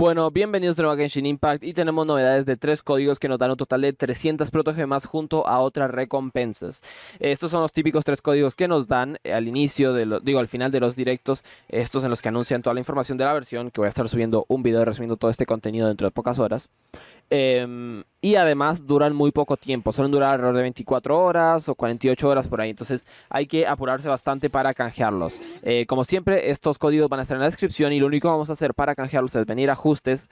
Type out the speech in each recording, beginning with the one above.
Bueno, bienvenidos de nuevo a Genshin Impact y tenemos novedades de tres códigos que nos dan un total de 300 protogemas junto a otras recompensas. Estos son los típicos tres códigos que nos dan eh, al inicio, de digo al final de los directos, estos en los que anuncian toda la información de la versión, que voy a estar subiendo un video resumiendo todo este contenido dentro de pocas horas. Em, y además duran muy poco tiempo, suelen durar alrededor de 24 horas o 48 horas por ahí, entonces hay que apurarse bastante para canjearlos. Eh, como siempre, estos códigos van a estar en la descripción y lo único que vamos a hacer para canjearlos es venir a ajustes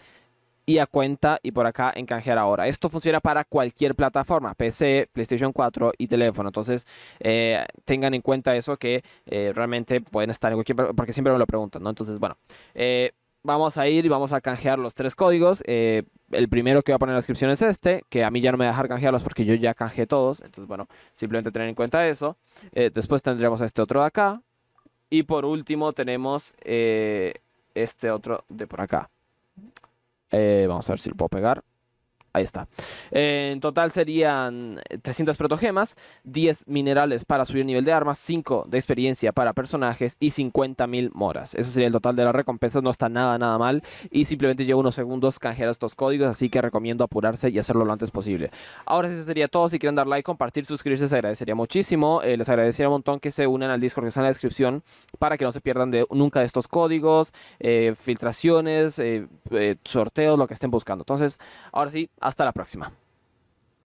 y a cuenta y por acá en canjear ahora. Esto funciona para cualquier plataforma, PC, PlayStation 4 y teléfono. Entonces eh, tengan en cuenta eso que eh, realmente pueden estar en cualquier... porque siempre me lo preguntan, ¿no? Entonces, bueno vamos a ir y vamos a canjear los tres códigos el primero que voy a poner en la descripción es este, que a mí ya no me va a dejar canjearlos porque yo ya canjeé todos. Entonces, bueno, simplemente tener en cuenta eso. Eh, después tendremos este otro de acá. Y por último tenemos eh, este otro de por acá. Eh, vamos a ver si lo puedo pegar esta, eh, en total serían 300 eh, protogemas, 10 minerales para subir nivel de armas, 5 de experiencia para personajes y 50.000 moras. Eso sería el total de las recompensas. No está nada, nada mal. Y simplemente llevo unos segundos canjear estos códigos, así que recomiendo apurarse y hacerlo lo antes posible. Ahora eso sería todo. Si quieren dar like, compartir, suscribirse, se agradecería muchísimo. Eh, les agradecería un montón que se unan al Discord que está en la descripción para que no se pierdan de, nunca de estos códigos, filtraciones, sorteos, lo que estén buscando. Entonces, ahora sí, hasta la próxima.